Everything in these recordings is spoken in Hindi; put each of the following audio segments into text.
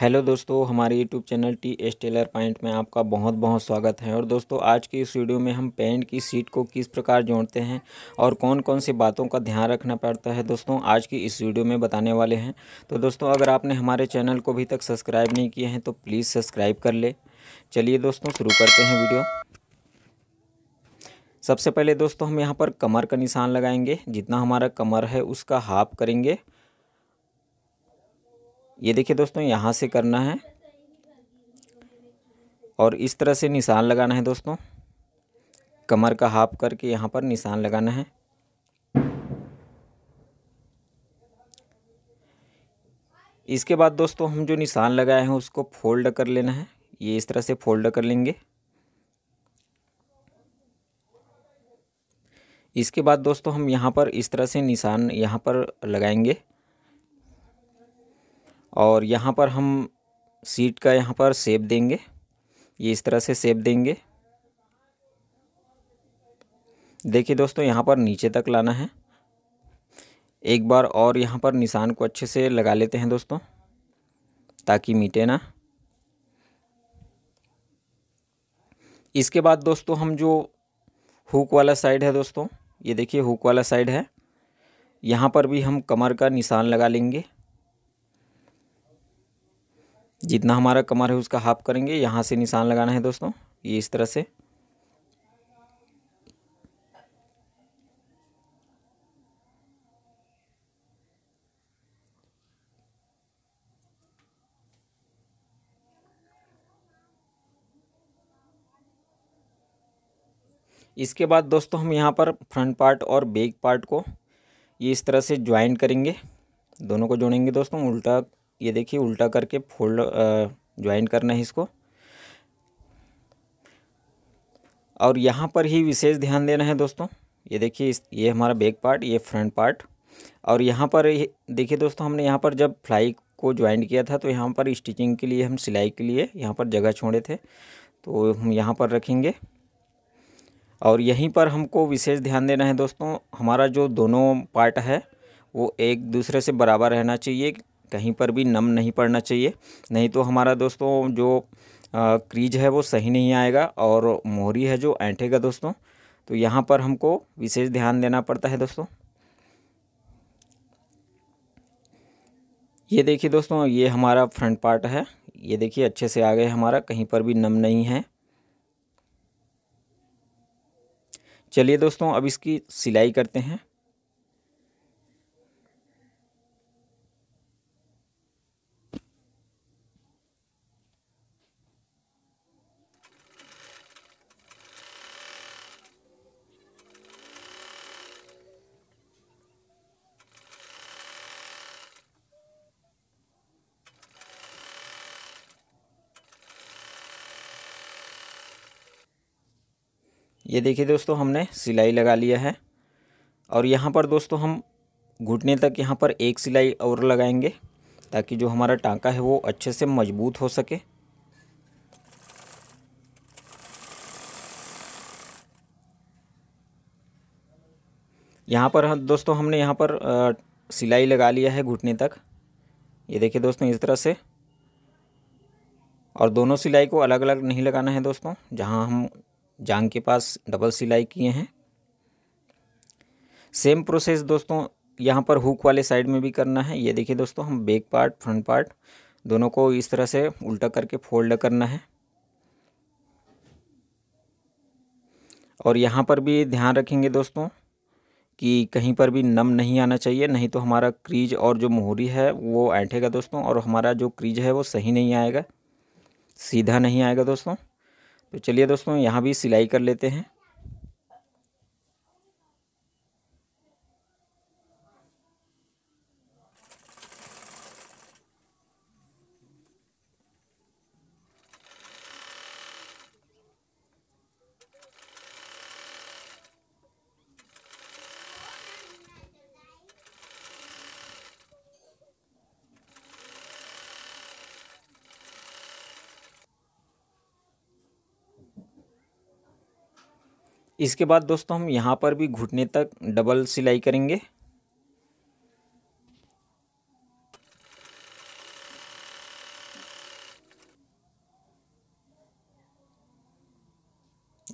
हेलो दोस्तों हमारे YouTube channel T S tailor point में आपका बहुत बहुत स्वागत है और दोस्तों आज की इस वीडियो में हम पेंट की सीट को किस प्रकार जोड़ते हैं और कौन कौन सी बातों का ध्यान रखना पड़ता है दोस्तों आज की इस वीडियो में बताने वाले हैं तो दोस्तों अगर आपने हमारे चैनल को अभी तक सब्सक्राइब नहीं किए हैं तो प्लीज़ सब्सक्राइब कर ले चलिए दोस्तों शुरू करते हैं वीडियो सबसे पहले दोस्तों हम यहाँ पर कमर का निशान लगाएंगे जितना हमारा कमर है उसका हाफ करेंगे ये देखिए दोस्तों यहाँ से करना है और इस तरह से निशान लगाना है दोस्तों कमर का हाफ करके यहाँ पर निशान लगाना है इसके बाद दोस्तों हम जो निशान लगाए हैं उसको फोल्ड कर लेना है ये इस तरह से फोल्ड कर लेंगे इसके बाद दोस्तों हम यहाँ पर इस तरह से निशान यहाँ पर लगाएंगे और यहाँ पर हम सीट का यहाँ पर सेप देंगे ये इस तरह से सेप देंगे देखिए दोस्तों यहाँ पर नीचे तक लाना है एक बार और यहाँ पर निशान को अच्छे से लगा लेते हैं दोस्तों ताकि मिटे ना इसके बाद दोस्तों हम जो हुक वाला साइड है दोस्तों ये देखिए हुक वाला साइड है यहाँ पर भी हम कमर का निशान लगा लेंगे जितना हमारा कमर है उसका हाफ करेंगे यहाँ से निशान लगाना है दोस्तों ये इस तरह से इसके बाद दोस्तों हम यहाँ पर फ्रंट पार्ट और बैक पार्ट को ये इस तरह से ज्वाइन करेंगे दोनों को जोड़ेंगे दोस्तों उल्टा ये देखिए उल्टा करके फोल्ड ज्वाइन करना है इसको और यहाँ पर ही विशेष ध्यान देना है दोस्तों ये देखिए इस ये हमारा बैक पार्ट ये फ्रंट पार्ट और यहाँ पर देखिए दोस्तों हमने यहाँ पर जब फ्लाई को ज्वाइन किया था तो यहाँ पर स्टिचिंग के लिए हम सिलाई के लिए यहाँ पर जगह छोड़े थे तो हम यहाँ पर रखेंगे और यहीं पर हमको विशेष ध्यान देना है दोस्तों हमारा जो दोनों पार्ट है वो एक दूसरे से बराबर रहना चाहिए कहीं पर भी नम नहीं पड़ना चाहिए नहीं तो हमारा दोस्तों जो क्रीज है वो सही नहीं आएगा और मोहरी है जो ऐंठेगा दोस्तों तो यहाँ पर हमको विशेष ध्यान देना पड़ता है दोस्तों ये देखिए दोस्तों ये हमारा फ्रंट पार्ट है ये देखिए अच्छे से आ गए हमारा कहीं पर भी नम नहीं है चलिए दोस्तों अब इसकी सिलाई करते हैं ये देखिए दोस्तों हमने सिलाई लगा लिया है और यहाँ पर दोस्तों हम घुटने तक यहाँ पर एक सिलाई और लगाएंगे ताकि जो हमारा टांका है वो अच्छे से मजबूत हो सके यहाँ पर दोस्तों हमने यहाँ पर सिलाई लगा लिया है घुटने तक ये देखिए दोस्तों इस तरह से और दोनों सिलाई को अलग अलग नहीं लगाना है दोस्तों जहाँ हम जांग के पास डबल सिलाई किए हैं सेम प्रोसेस दोस्तों यहाँ पर हुक वाले साइड में भी करना है ये देखिए दोस्तों हम बैक पार्ट फ्रंट पार्ट दोनों को इस तरह से उल्टा करके फोल्ड करना है और यहाँ पर भी ध्यान रखेंगे दोस्तों कि कहीं पर भी नम नहीं आना चाहिए नहीं तो हमारा क्रीज और जो मोहरी है वो ऐठेगा दोस्तों और हमारा जो क्रीज है वो सही नहीं आएगा सीधा नहीं आएगा दोस्तों तो चलिए दोस्तों यहाँ भी सिलाई कर लेते हैं इसके बाद दोस्तों हम यहाँ पर भी घुटने तक डबल सिलाई करेंगे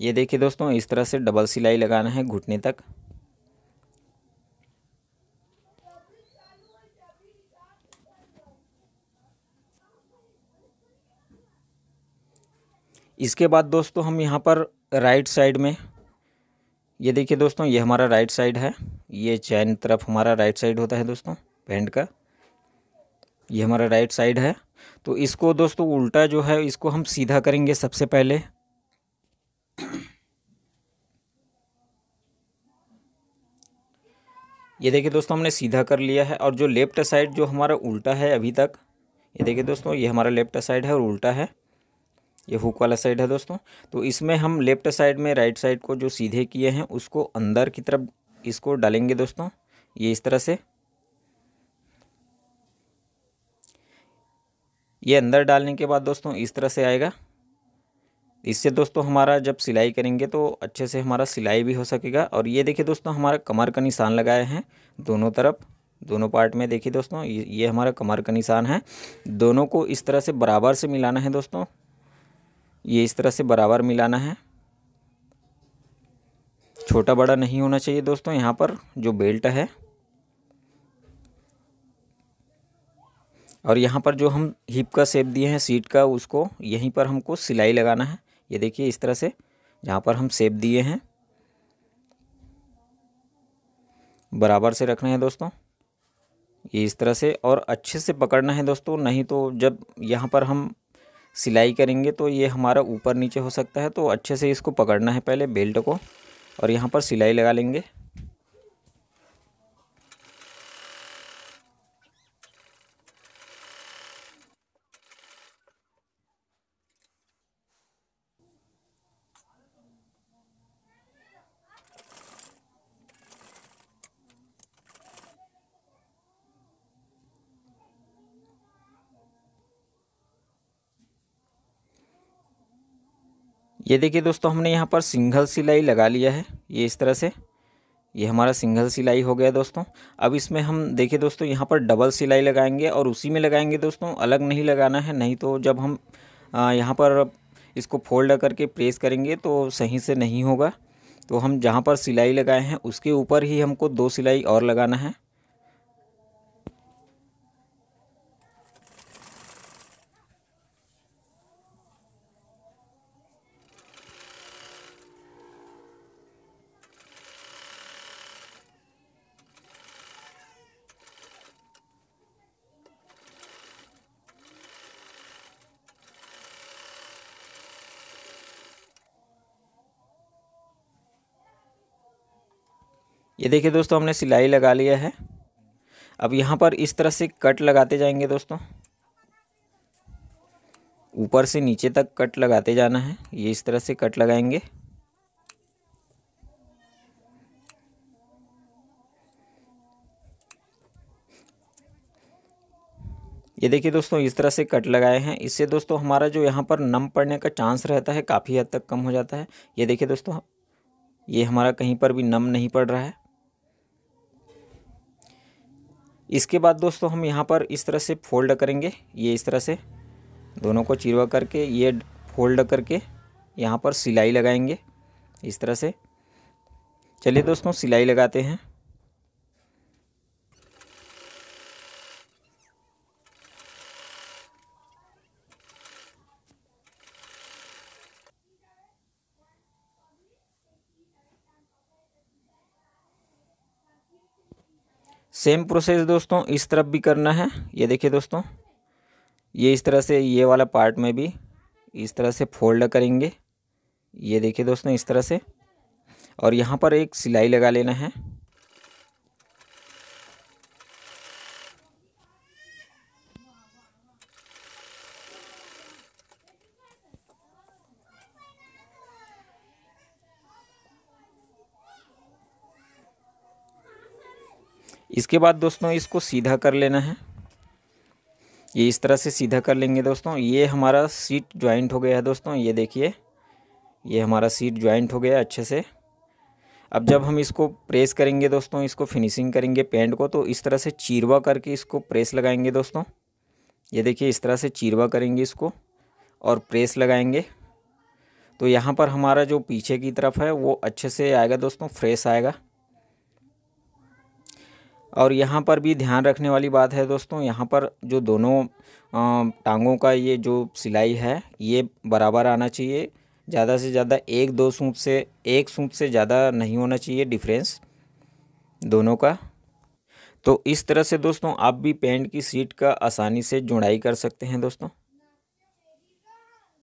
ये देखिए दोस्तों इस तरह से डबल सिलाई लगाना है घुटने तक इसके बाद दोस्तों हम यहाँ पर राइट साइड में ये देखिए दोस्तों ये हमारा राइट साइड है ये चैन तरफ हमारा राइट साइड होता है दोस्तों पेंट का ये हमारा राइट साइड है तो इसको दोस्तों उल्टा जो है इसको हम सीधा करेंगे सबसे पहले ये देखिए दोस्तों हमने सीधा कर लिया है और जो लेफ्ट साइड जो हमारा उल्टा है अभी तक ये देखिए दोस्तों ये हमारा लेफ्ट साइड है और उल्टा है ये हुक वाला साइड है दोस्तों तो इसमें हम लेफ्ट साइड में राइट साइड को जो सीधे किए हैं उसको अंदर की तरफ इसको डालेंगे दोस्तों ये इस तरह से ये अंदर डालने के बाद दोस्तों इस तरह से आएगा इससे दोस्तों हमारा जब सिलाई करेंगे तो अच्छे से हमारा सिलाई भी हो सकेगा और ये देखिए दोस्तों हमारा कमर का निशान लगाए हैं दोनों तरफ दोनों पार्ट में देखिए दोस्तों ये हमारा कमर का निशान है दोनों को इस तरह से बराबर से मिलाना है दोस्तों ये इस तरह से बराबर मिलाना है छोटा बड़ा नहीं होना चाहिए दोस्तों यहाँ पर जो बेल्ट है और यहाँ पर जो हम हिप का सेप दिए हैं सीट का उसको यहीं पर हमको सिलाई लगाना है ये देखिए इस तरह से जहाँ पर हम सेप दिए हैं बराबर से रखना है दोस्तों ये इस तरह से और अच्छे से पकड़ना है दोस्तों नहीं तो जब यहाँ पर हम सिलाई करेंगे तो ये हमारा ऊपर नीचे हो सकता है तो अच्छे से इसको पकड़ना है पहले बेल्ट को और यहाँ पर सिलाई लगा लेंगे ये देखिए दोस्तों हमने यहाँ पर सिंगल सिलाई लगा लिया है ये इस तरह से ये हमारा सिंगल सिलाई हो गया दोस्तों अब इसमें हम देखिए दोस्तों यहाँ पर डबल सिलाई लगाएंगे और उसी में लगाएंगे दोस्तों अलग नहीं लगाना है नहीं तो जब हम यहाँ पर इसको फोल्ड करके प्रेस करेंगे तो सही से नहीं होगा तो हम जहाँ पर सिलाई लगाए हैं उसके ऊपर ही हमको दो सिलाई और लगाना है ये देखिए दोस्तों हमने सिलाई लगा लिया है अब यहाँ पर इस तरह से कट लगाते जाएंगे दोस्तों ऊपर से नीचे तक कट लगाते जाना है ये इस तरह से कट लगाएंगे ये देखिए दोस्तों इस तरह से कट लगाए हैं इससे दोस्तों हमारा जो यहाँ पर नम पड़ने का चांस रहता है काफ़ी हद तक कम हो जाता है ये देखिए दोस्तों ये हमारा कहीं पर भी नम नहीं पड़ रहा है इसके बाद दोस्तों हम यहाँ पर इस तरह से फोल्ड करेंगे ये इस तरह से दोनों को चिरवा करके ये फोल्ड करके यहाँ पर सिलाई लगाएंगे इस तरह से चलिए दोस्तों सिलाई लगाते हैं सेम प्रोसेस दोस्तों इस तरफ भी करना है ये देखिए दोस्तों ये इस तरह से ये वाला पार्ट में भी इस तरह से फोल्ड करेंगे ये देखिए दोस्तों इस तरह से और यहाँ पर एक सिलाई लगा लेना है इसके बाद दोस्तों इसको सीधा कर लेना है ये इस तरह से सीधा कर लेंगे दोस्तों ये हमारा सीट ज्वाइंट हो गया है दोस्तों ये देखिए ये हमारा सीट ज्वाइंट हो गया अच्छे से अब जब हम इसको प्रेस करेंगे दोस्तों इसको फिनिशिंग करेंगे पेंट को तो इस तरह से चीरवा करके इसको प्रेस लगाएंगे दोस्तों ये देखिए इस तरह से चीरवा करेंगे इसको और प्रेस लगाएंगे तो यहाँ पर हमारा जो पीछे की तरफ है वो अच्छे से आएगा दोस्तों फ्रेश आएगा और यहाँ पर भी ध्यान रखने वाली बात है दोस्तों यहाँ पर जो दोनों टांगों का ये जो सिलाई है ये बराबर आना चाहिए ज़्यादा से ज़्यादा एक दो सूत से एक सूत से ज़्यादा नहीं होना चाहिए डिफरेंस दोनों का तो इस तरह से दोस्तों आप भी पेंट की सीट का आसानी से जुड़ाई कर सकते हैं दोस्तों